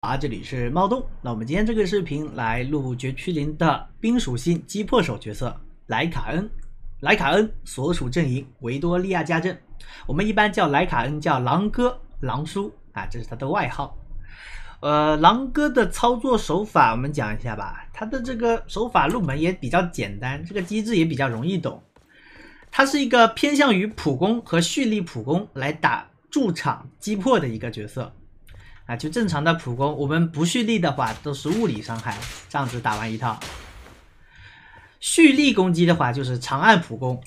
啊，这里是猫洞。那我们今天这个视频来录《绝区零》的冰属性击破手角色莱卡恩。莱卡恩所属阵营维多利亚家阵，我们一般叫莱卡恩叫狼哥、狼叔啊，这是他的外号。呃，狼哥的操作手法我们讲一下吧。他的这个手法入门也比较简单，这个机制也比较容易懂。他是一个偏向于普攻和蓄力普攻来打驻场击破的一个角色。啊，就正常的普攻，我们不蓄力的话都是物理伤害，这样子打完一套。蓄力攻击的话，就是长按普攻。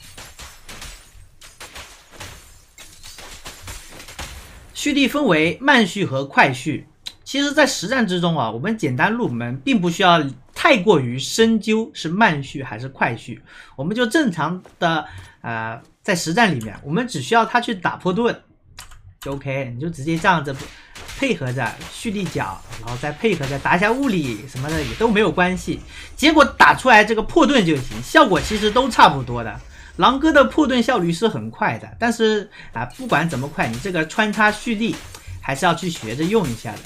蓄力分为慢蓄和快蓄，其实，在实战之中啊，我们简单入门，并不需要太过于深究是慢蓄还是快蓄，我们就正常的啊，在实战里面，我们只需要他去打破盾，就 OK，你就直接这样子。配合着蓄力脚，然后再配合着打下物理什么的也都没有关系，结果打出来这个破盾就行，效果其实都差不多的。狼哥的破盾效率是很快的，但是啊，不管怎么快，你这个穿插蓄力还是要去学着用一下的。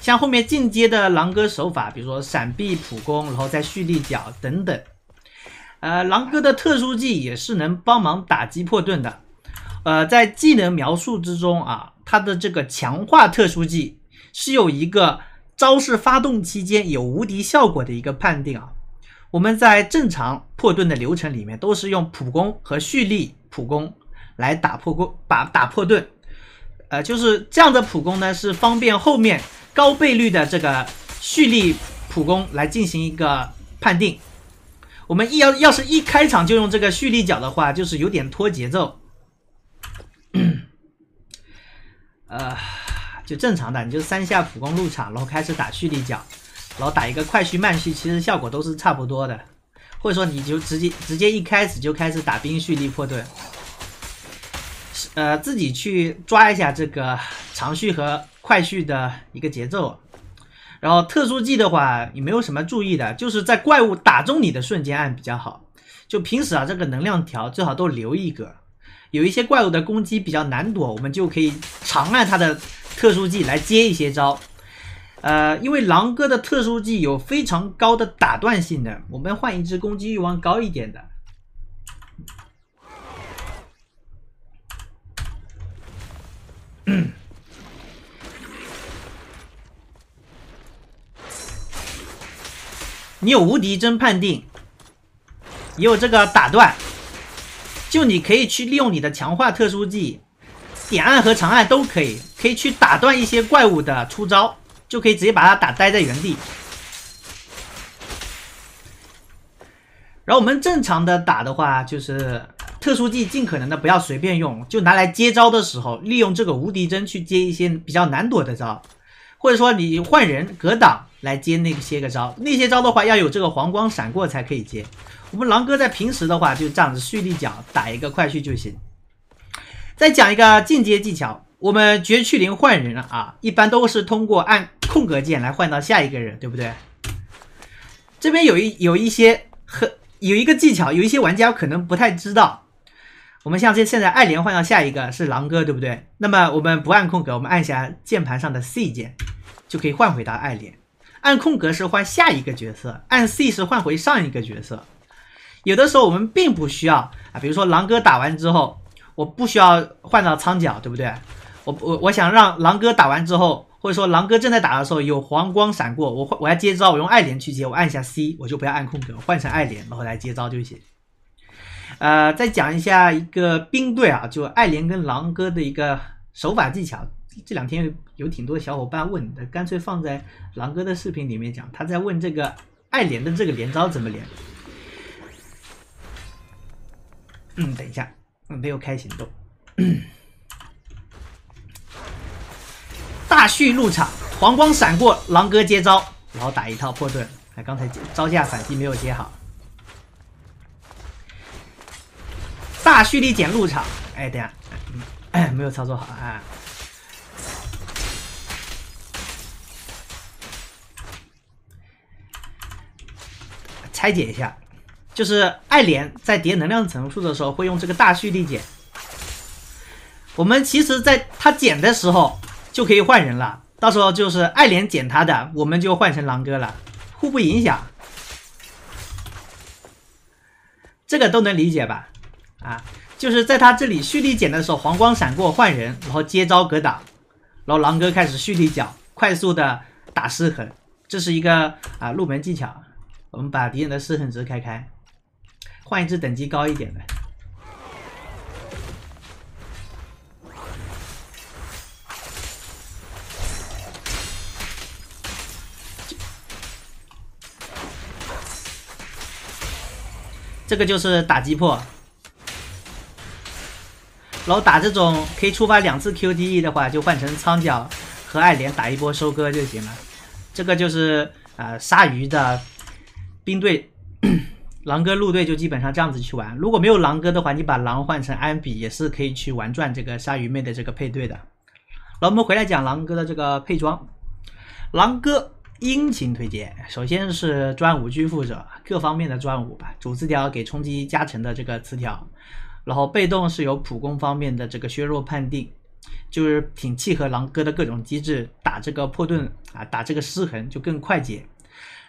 像后面进阶的狼哥手法，比如说闪避普攻，然后再蓄力脚等等，呃，狼哥的特殊技也是能帮忙打击破盾的。呃，在技能描述之中啊，它的这个强化特殊技是有一个招式发动期间有无敌效果的一个判定啊。我们在正常破盾的流程里面，都是用普攻和蓄力普攻来打破攻，把打破盾。呃，就是这样的普攻呢，是方便后面高倍率的这个蓄力普攻来进行一个判定。我们一要要是一开场就用这个蓄力脚的话，就是有点拖节奏。呃，就正常的，你就三下普攻入场，然后开始打蓄力脚，然后打一个快蓄慢蓄，其实效果都是差不多的。或者说，你就直接直接一开始就开始打冰蓄力破盾，呃，自己去抓一下这个长蓄和快蓄的一个节奏。然后特殊技的话，也没有什么注意的，就是在怪物打中你的瞬间按比较好。就平时啊，这个能量条最好都留一个。有一些怪物的攻击比较难躲，我们就可以长按它的特殊技来接一些招。呃，因为狼哥的特殊技有非常高的打断性能，我们换一只攻击欲望高一点的。嗯，你有无敌针判定，也有这个打断。就你可以去利用你的强化特殊技，点按和长按都可以，可以去打断一些怪物的出招，就可以直接把它打呆在原地。然后我们正常的打的话，就是特殊技尽可能的不要随便用，就拿来接招的时候，利用这个无敌针去接一些比较难躲的招，或者说你换人格挡来接那些个招，那些招的话要有这个黄光闪过才可以接。我们狼哥在平时的话，就这样子蓄力脚打一个快去就行。再讲一个进阶技巧，我们绝区零换人了啊，一般都是通过按空格键来换到下一个人，对不对？这边有一有一些很有一个技巧，有一些玩家可能不太知道。我们像这现在爱莲换到下一个是狼哥，对不对？那么我们不按空格，我们按下键盘上的 C 键就可以换回到爱莲。按空格是换下一个角色，按 C 是换回上一个角色。有的时候我们并不需要啊，比如说狼哥打完之后，我不需要换到苍角，对不对？我我我想让狼哥打完之后，或者说狼哥正在打的时候有黄光闪过，我我我要接招，我用爱莲去接，我按一下 C，我就不要按空格，换成爱莲，然后来接招就行。呃，再讲一下一个兵队啊，就爱莲跟狼哥的一个手法技巧，这两天有挺多小伙伴问的，干脆放在狼哥的视频里面讲。他在问这个爱莲的这个连招怎么连。嗯，等一下，没有开行动。大旭入场，黄光闪过，狼哥接招，然后打一套破盾。哎，刚才招架反击没有接好。大旭力减入场，哎，等下，没有操作好啊。拆解一下。就是爱莲在叠能量层数的时候会用这个大蓄力减，我们其实在他减的时候就可以换人了，到时候就是爱莲减他的，我们就换成狼哥了，互不影响，这个都能理解吧？啊，就是在他这里蓄力减的时候，黄光闪过换人，然后接招格挡，然后狼哥开始蓄力脚，快速的打失衡，这是一个啊入门技巧，我们把敌人的失衡值开开。换一只等级高一点的。这个就是打击破，然后打这种可以触发两次 QDE 的话，就换成苍角和爱莲打一波收割就行了。这个就是呃，鲨鱼的兵队。狼哥入队就基本上这样子去玩，如果没有狼哥的话，你把狼换成安比也是可以去玩转这个鲨鱼妹的这个配对的。然后我们回来讲狼哥的这个配装，狼哥殷勤推荐，首先是专武拘斧者各方面的专武吧，主词条给冲击加成的这个词条，然后被动是由普攻方面的这个削弱判定，就是挺契合狼哥的各种机制，打这个破盾啊，打这个失衡就更快捷。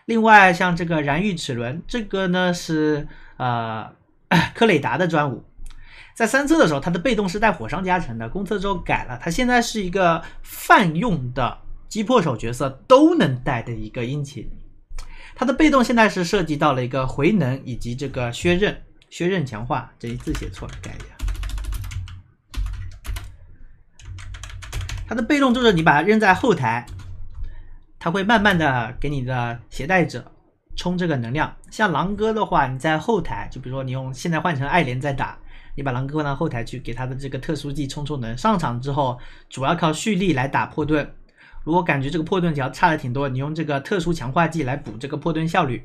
另外，像这个燃玉齿轮，这个呢是呃，科雷达的专武。在三测的时候，它的被动是带火伤加成的。公测之后改了，它现在是一个泛用的击破手角色都能带的一个英擎。它的被动现在是涉及到了一个回能以及这个削刃、削刃强化。这一字写错了，改一下。它的被动就是你把它扔在后台。他会慢慢的给你的携带者充这个能量。像狼哥的话，你在后台，就比如说你用现在换成爱莲在打，你把狼哥换到后台去，给他的这个特殊技充充能。上场之后，主要靠蓄力来打破盾。如果感觉这个破盾条差的挺多，你用这个特殊强化技来补这个破盾效率。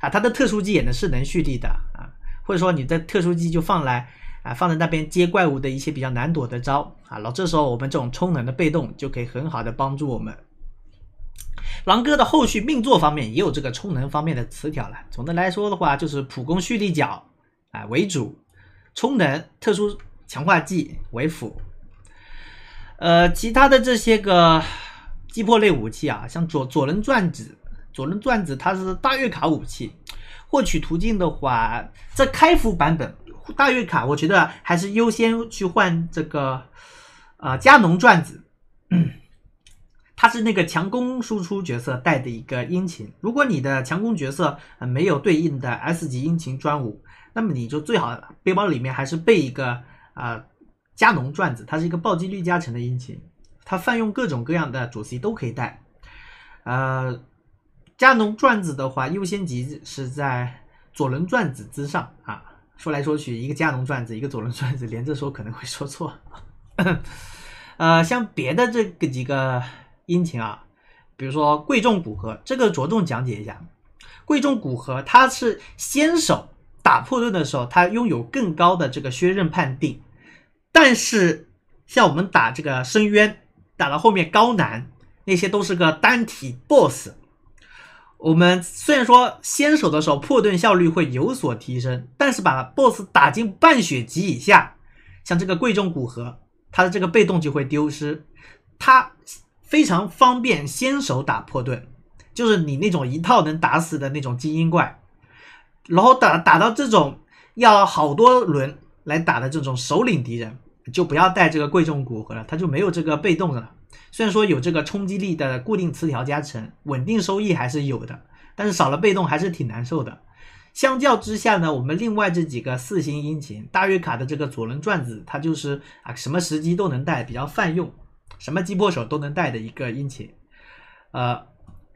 啊，他的特殊技也是能蓄力的啊，或者说你的特殊技就放来啊，放在那边接怪物的一些比较难躲的招啊。然后这时候我们这种充能的被动就可以很好的帮助我们。狼哥的后续命座方面也有这个充能方面的词条了。总的来说的话，就是普攻蓄力角啊为主，充能特殊强化剂为辅。呃，其他的这些个击破类武器啊，像左左轮转子、左轮转子，它是大月卡武器。获取途径的话，在开服版本大月卡，我觉得还是优先去换这个啊加农转子。他是那个强攻输出角色带的一个殷勤，如果你的强攻角色没有对应的 S 级殷勤专武，那么你就最好背包里面还是备一个啊加农转子，它是一个暴击率加成的殷勤，它泛用各种各样的主 C 都可以带。呃，加农转子的话优先级是在左轮转子之上啊。说来说去一个加农转子一个左轮转子，连着说可能会说错。呃，像别的这个几个。阴晴啊，比如说贵重骨盒，这个着重讲解一下。贵重骨盒，它是先手打破盾的时候，它拥有更高的这个削刃判定。但是像我们打这个深渊，打到后面高难那些都是个单体 BOSS。我们虽然说先手的时候破盾效率会有所提升，但是把 BOSS 打进半血级以下，像这个贵重骨盒，它的这个被动就会丢失。它。非常方便，先手打破盾，就是你那种一套能打死的那种精英怪，然后打打到这种要好多轮来打的这种首领敌人，就不要带这个贵重骨盒了，他就没有这个被动了。虽然说有这个冲击力的固定词条加成，稳定收益还是有的，但是少了被动还是挺难受的。相较之下呢，我们另外这几个四星殷勤大月卡的这个左轮转子，它就是啊什么时机都能带，比较泛用。什么击破手都能带的一个阴擎，呃，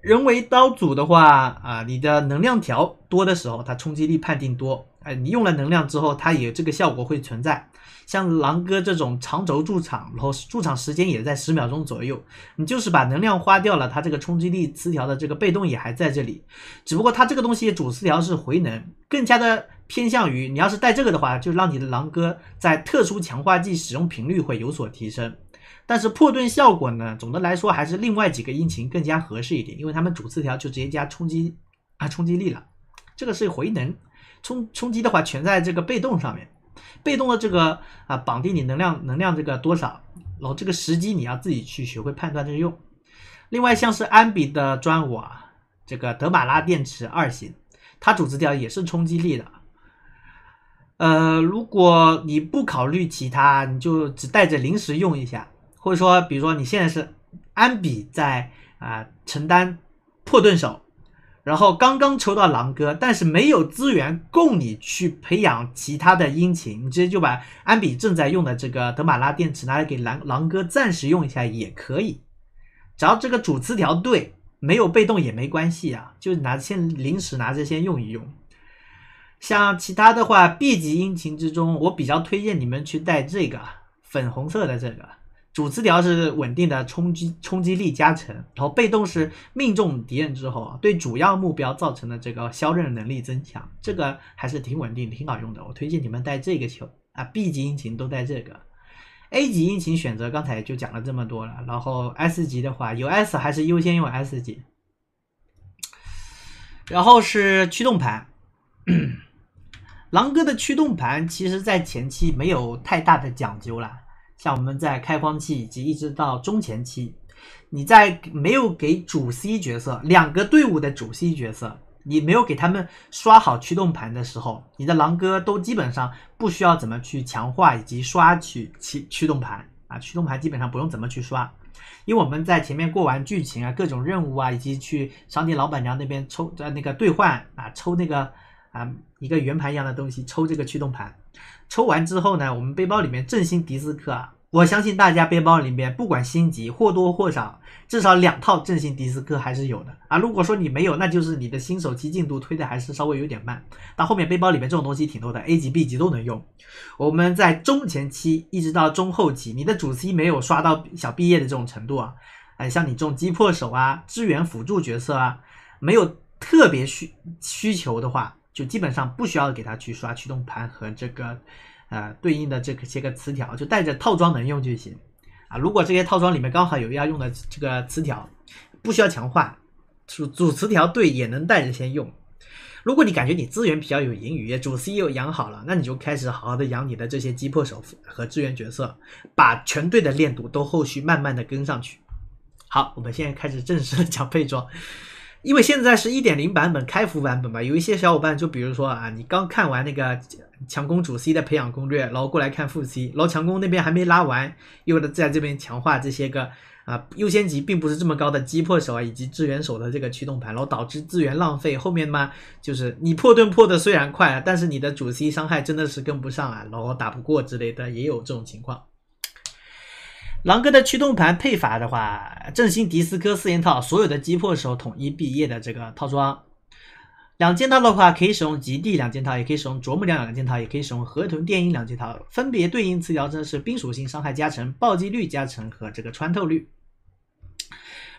人为刀组的话啊，你的能量条多的时候，它冲击力判定多，哎，你用了能量之后，它也这个效果会存在。像狼哥这种长轴驻场，然后驻场时间也在十秒钟左右，你就是把能量花掉了，它这个冲击力词条的这个被动也还在这里，只不过它这个东西主词条是回能，更加的偏向于你要是带这个的话，就让你的狼哥在特殊强化剂使用频率会有所提升。但是破盾效果呢？总的来说还是另外几个引擎更加合适一点，因为他们主词条就直接加冲击啊冲击力了。这个是回能冲冲击的话全在这个被动上面，被动的这个啊绑定你能量能量这个多少，然后这个时机你要自己去学会判断个用。另外像是安比的专武啊，这个德玛拉电池二星，它主词条也是冲击力的。呃，如果你不考虑其他，你就只带着临时用一下。或者说，比如说你现在是安比在啊承担破盾手，然后刚刚抽到狼哥，但是没有资源供你去培养其他的英勤，你直接就把安比正在用的这个德玛拉电池拿来给狼狼哥暂时用一下也可以，只要这个主词条对，没有被动也没关系啊，就拿先临时拿着先用一用。像其他的话，B 级英勤之中，我比较推荐你们去带这个粉红色的这个。主词条是稳定的冲击冲击力加成，然后被动是命中敌人之后对主要目标造成的这个削刃能力增强，这个还是挺稳定，挺好用的。我推荐你们带这个球啊，B 级引擎都带这个，A 级引擎选择刚才就讲了这么多了。然后 S 级的话有 S 还是优先用 S 级，然后是驱动盘，狼哥的驱动盘其实在前期没有太大的讲究了。像我们在开荒期以及一直到中前期，你在没有给主 C 角色两个队伍的主 C 角色，你没有给他们刷好驱动盘的时候，你的狼哥都基本上不需要怎么去强化以及刷取驱驱动盘啊，驱动盘基本上不用怎么去刷，因为我们在前面过完剧情啊，各种任务啊，以及去商店老板娘那边抽呃那个兑换啊，抽那个。啊，一个圆盘一样的东西，抽这个驱动盘，抽完之后呢，我们背包里面振兴迪斯科，啊，我相信大家背包里面不管星级，或多或少至少两套振兴迪斯科还是有的啊。如果说你没有，那就是你的新手期进度推的还是稍微有点慢。到后面背包里面这种东西挺多的，A 级、B 级都能用。我们在中前期一直到中后期，你的主 C 没有刷到小毕业的这种程度啊，哎，像你这种击破手啊、支援辅助角色啊，没有特别需需求的话。就基本上不需要给他去刷驱动盘和这个，呃对应的这个些个词条，就带着套装能用就行啊。如果这些套装里面刚好有要用的这个词条，不需要强化，主主词条对也能带着先用。如果你感觉你资源比较有盈余，主 C 又养好了，那你就开始好好的养你的这些击破手和支援角色，把全队的练度都后续慢慢的跟上去。好，我们现在开始正式的讲配装。因为现在是一点零版本开服版本嘛，有一些小伙伴就比如说啊，你刚看完那个强攻主 C 的培养攻略，然后过来看副 C，然后强攻那边还没拉完，又在这边强化这些个啊优先级并不是这么高的击破手啊以及支援手的这个驱动盘，然后导致资源浪费，后面嘛就是你破盾破的虽然快但是你的主 C 伤害真的是跟不上啊，然后打不过之类的也有这种情况。狼哥的驱动盘配法的话，振兴迪斯科四件套，所有的击破时候统一毕业的这个套装。两件套的话，可以使用极地两件套，也可以使用啄木鸟两件套，也可以使用河豚电音两件套，分别对应词条，这是冰属性伤害加成、暴击率加成和这个穿透率。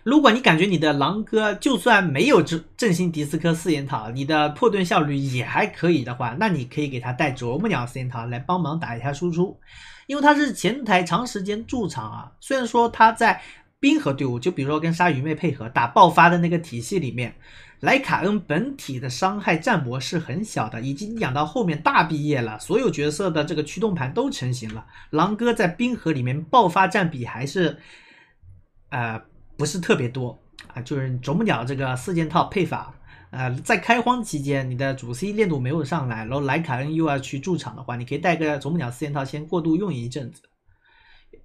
如果你感觉你的狼哥就算没有振振兴迪斯科四件套，你的破盾效率也还可以的话，那你可以给他带啄木鸟四件套来帮忙打一下输出。因为他是前台长时间驻场啊，虽然说他在冰河队伍，就比如说跟鲨鱼妹配合打爆发的那个体系里面，莱卡恩本体的伤害战魔是很小的，已经养到后面大毕业了，所有角色的这个驱动盘都成型了。狼哥在冰河里面爆发占比还是，呃，不是特别多啊，就是啄木鸟这个四件套配法。呃，在开荒期间，你的主 C 练度没有上来，然后莱卡恩又要去驻场的话，你可以带个啄木鸟四件套先过渡用一阵子。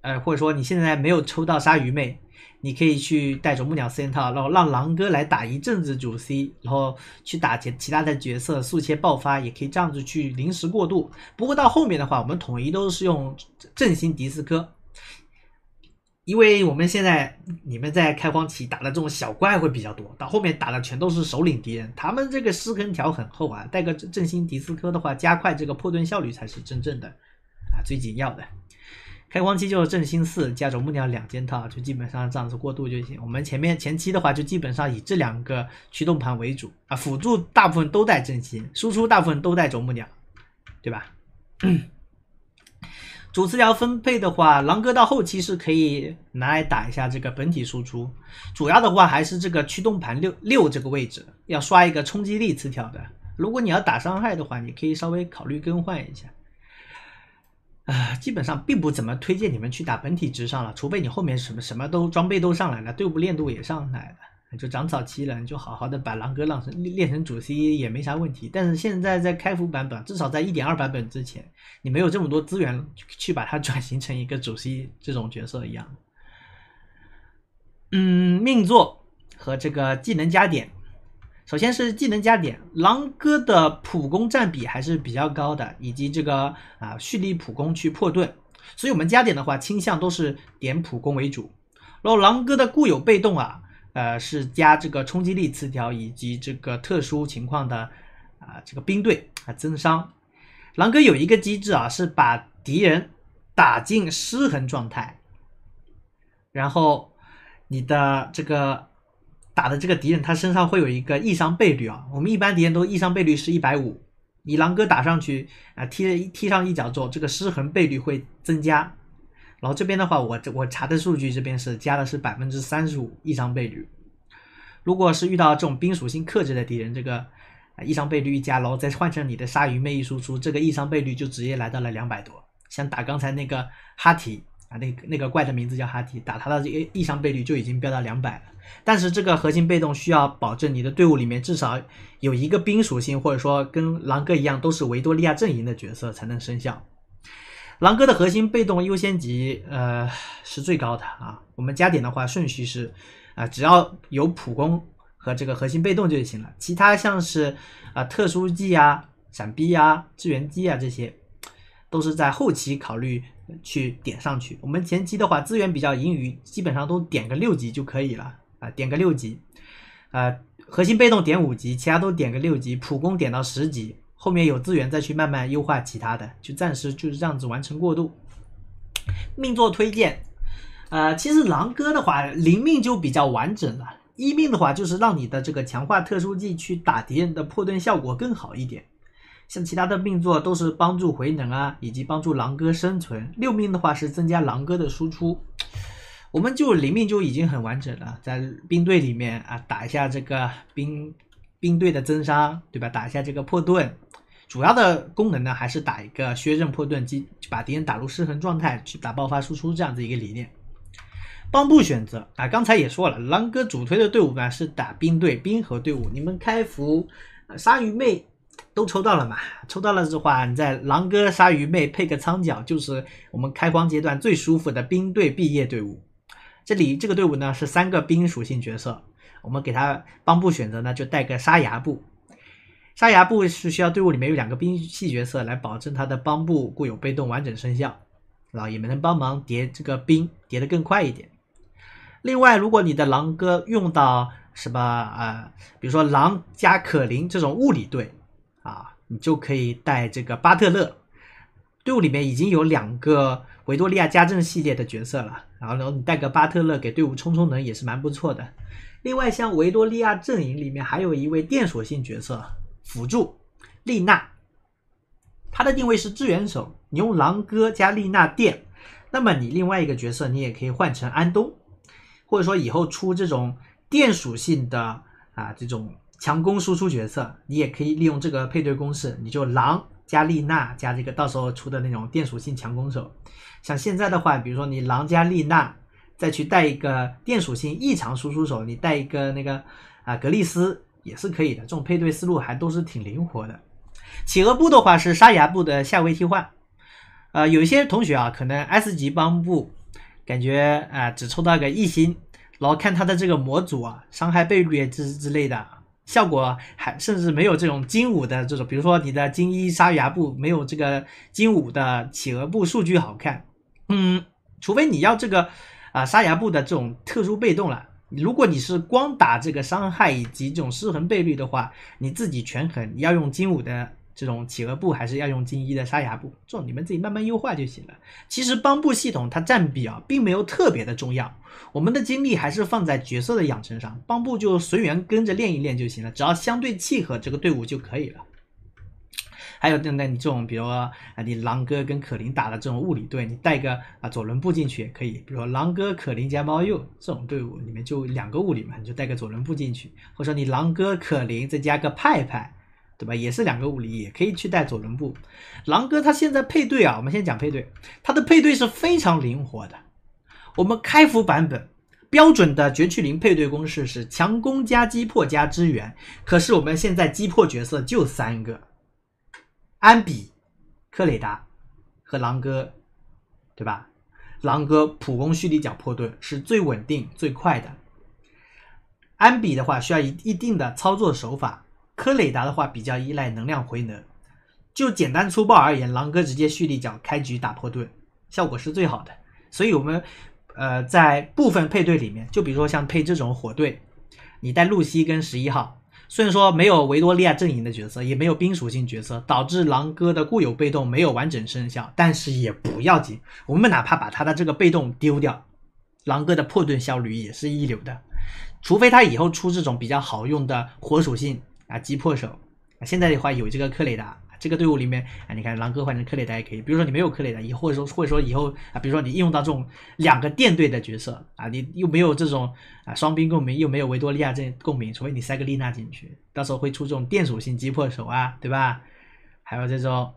呃，或者说你现在没有抽到鲨鱼妹，你可以去带啄木鸟四件套，然后让狼哥来打一阵子主 C，然后去打其其他的角色速切爆发，也可以这样子去临时过渡。不过到后面的话，我们统一都是用振兴迪斯科。因为我们现在你们在开荒期打的这种小怪会比较多，到后面打的全都是首领敌人，他们这个失坑条很厚啊，带个振兴迪斯科的话，加快这个破盾效率才是真正的啊最紧要的。开荒期就是振兴四加啄木鸟两件套，就基本上这样子过渡就行。我们前面前期的话，就基本上以这两个驱动盘为主啊，辅助大部分都带振兴，输出大部分都带啄木鸟，对吧？主词条分配的话，狼哥到后期是可以拿来打一下这个本体输出，主要的话还是这个驱动盘六六这个位置要刷一个冲击力词条的。如果你要打伤害的话，你可以稍微考虑更换一下。啊，基本上并不怎么推荐你们去打本体值上了，除非你后面什么什么都装备都上来了，队伍练度也上来了。就长草期了，你就好好的把狼哥练成练成主 C 也没啥问题。但是现在在开服版本，至少在一点二版本之前，你没有这么多资源去把它 转型成一个主 C 这种角色一样。嗯，命座和这个技能加点，首先是技能加点，狼哥的普攻占比还是比较高的，以及这个啊蓄力普攻去破盾，所以我们加点的话倾向都是点普攻为主。然后狼哥的固有被动啊。呃，是加这个冲击力词条以及这个特殊情况的，啊，这个兵队啊增伤。狼哥有一个机制啊，是把敌人打进失衡状态，然后你的这个打的这个敌人，他身上会有一个易伤倍率啊。我们一般敌人都易伤倍率是一百五，你狼哥打上去啊踢踢上一脚之后，这个失衡倍率会增加。然后这边的话，我这我查的数据这边是加的是百分之三十五一伤倍率。如果是遇到这种冰属性克制的敌人，这个异伤倍率一加，然后再换成你的鲨鱼魅一输出，这个异伤倍率就直接来到了两百多。像打刚才那个哈提啊，那那个怪的名字叫哈提，打他的这个异伤倍率就已经飙到两百了。但是这个核心被动需要保证你的队伍里面至少有一个冰属性，或者说跟狼哥一样都是维多利亚阵营的角色才能生效。狼哥的核心被动优先级，呃，是最高的啊。我们加点的话，顺序是，啊，只要有普攻和这个核心被动就行了。其他像是啊，特殊技啊、闪避啊、支援机啊这些，都是在后期考虑去点上去。我们前期的话，资源比较盈余，基本上都点个六级就可以了啊，点个六级。呃，核心被动点五级，其他都点个六级，普攻点到十级。后面有资源再去慢慢优化其他的，就暂时就是这样子完成过渡。命座推荐，呃，其实狼哥的话零命就比较完整了，一命的话就是让你的这个强化特殊技去打敌人的破盾效果更好一点。像其他的命座都是帮助回能啊，以及帮助狼哥生存。六命的话是增加狼哥的输出，我们就零命就已经很完整了，在兵队里面啊打一下这个兵兵队的增伤，对吧？打一下这个破盾。主要的功能呢，还是打一个削刃破盾，机，把敌人打入失衡状态，去打爆发输出这样的一个理念。帮布选择，啊，刚才也说了，狼哥主推的队伍呢是打冰队、冰河队伍。你们开服，鲨鱼妹都抽到了嘛？抽到了的话，你在狼哥、鲨鱼妹配个苍角，就是我们开荒阶段最舒服的冰队毕业队伍。这里这个队伍呢是三个冰属性角色，我们给他帮布选择呢就带个沙牙布。沙牙位是需要队伍里面有两个兵系角色来保证他的帮部固有被动完整生效，然后也能帮忙叠这个兵叠得更快一点。另外，如果你的狼哥用到什么呃，比如说狼加可林这种物理队啊，你就可以带这个巴特勒。队伍里面已经有两个维多利亚家政系列的角色了，然后你带个巴特勒给队伍充充能也是蛮不错的。另外，像维多利亚阵营里面还有一位电索性角色。辅助丽娜，她的定位是支援手。你用狼哥加丽娜电，那么你另外一个角色你也可以换成安东，或者说以后出这种电属性的啊这种强攻输出角色，你也可以利用这个配对公式，你就狼加丽娜加这个到时候出的那种电属性强攻手。像现在的话，比如说你狼加丽娜，再去带一个电属性异常输出手，你带一个那个啊格丽丝。也是可以的，这种配对思路还都是挺灵活的。企鹅部的话是沙牙部的下位替换，呃，有些同学啊，可能 S 级帮部感觉啊只抽到个一星，然后看他的这个模组啊，伤害倍率之之类的，效果还甚至没有这种精武的这种，比如说你的金一沙牙部没有这个精武的企鹅部数据好看，嗯，除非你要这个啊沙牙部的这种特殊被动了。如果你是光打这个伤害以及这种失衡倍率的话，你自己权衡，你要用金五的这种企鹅步，还是要用金一的沙哑步，这种你们自己慢慢优化就行了。其实帮布系统它占比啊，并没有特别的重要，我们的精力还是放在角色的养成上，帮布就随缘跟着练一练就行了，只要相对契合这个队伍就可以了。还有那那你这种，比如啊，你狼哥跟可林打的这种物理队，你带个啊左轮布进去也可以。比如说狼哥、可林加猫鼬这种队伍里面就两个物理嘛，你就带个左轮布进去。或者说你狼哥、可林再加个派派，对吧？也是两个物理，也可以去带左轮布。狼哥他现在配对啊，我们先讲配对，他的配对是非常灵活的。我们开服版本标准的绝区零配对公式是强攻加击破加支援，可是我们现在击破角色就三个。安比、科雷达和狼哥，对吧？狼哥普攻蓄力脚破盾是最稳定最快的。安比的话需要一一定的操作手法，科雷达的话比较依赖能量回能。就简单粗暴而言，狼哥直接蓄力脚开局打破盾效果是最好的。所以我们呃在部分配对里面，就比如说像配这种火队，你带露西跟十一号。虽然说没有维多利亚阵营的角色，也没有冰属性角色，导致狼哥的固有被动没有完整生效，但是也不要紧，我们哪怕把他的这个被动丢掉，狼哥的破盾效率也是一流的，除非他以后出这种比较好用的火属性啊击破手啊，现在的话有这个克雷达。这个队伍里面，啊，你看狼哥换成克雷达也可以。比如说你没有克雷达，以或者说或者说以后啊，比如说你应用到这种两个电队的角色啊，你又没有这种啊双兵共鸣，又没有维多利亚这共鸣，除非你塞个丽娜进去，到时候会出这种电属性击破手啊，对吧？还有这种。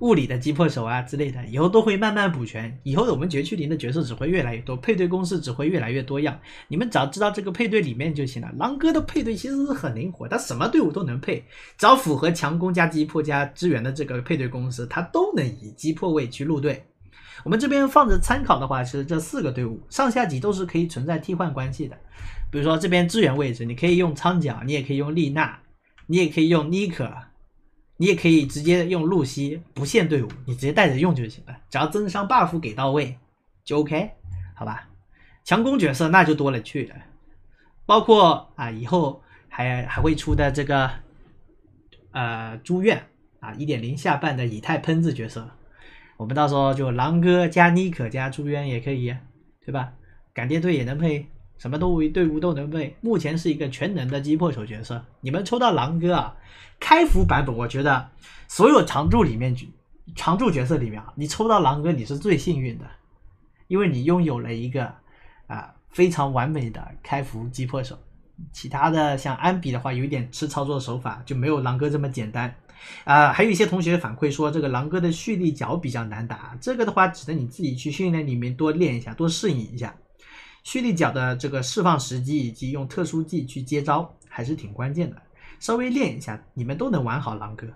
物理的击破手啊之类的，以后都会慢慢补全。以后我们绝区零的角色只会越来越多，配对公式只会越来越多样。你们只要知道这个配对里面就行了。狼哥的配对其实是很灵活，他什么队伍都能配，只要符合强攻加击破加支援的这个配对公式，他都能以击破位去入队。我们这边放着参考的话，其实这四个队伍上下级都是可以存在替换关系的。比如说这边支援位置，你可以用苍角，你也可以用丽娜，你也可以用妮可。你也可以直接用露西不限队伍，你直接带着用就行了，只要增伤 buff 给到位就 OK，好吧？强攻角色那就多了去了，包括啊以后还还会出的这个呃朱鸢啊一点零下半的以太喷子角色，我们到时候就狼哥加妮可加朱鸢也可以，对吧？感电队也能配。什么动物队伍都能被，目前是一个全能的击破手角色。你们抽到狼哥啊，开服版本我觉得所有常驻里面，常驻角色里面啊，你抽到狼哥你是最幸运的，因为你拥有了一个啊非常完美的开服击破手。其他的像安比的话，有点吃操作手法，就没有狼哥这么简单。啊，还有一些同学反馈说这个狼哥的蓄力脚比较难打，这个的话只能你自己去训练里面多练一下，多适应一下。蓄力脚的这个释放时机，以及用特殊技去接招，还是挺关键的。稍微练一下，你们都能玩好狼哥。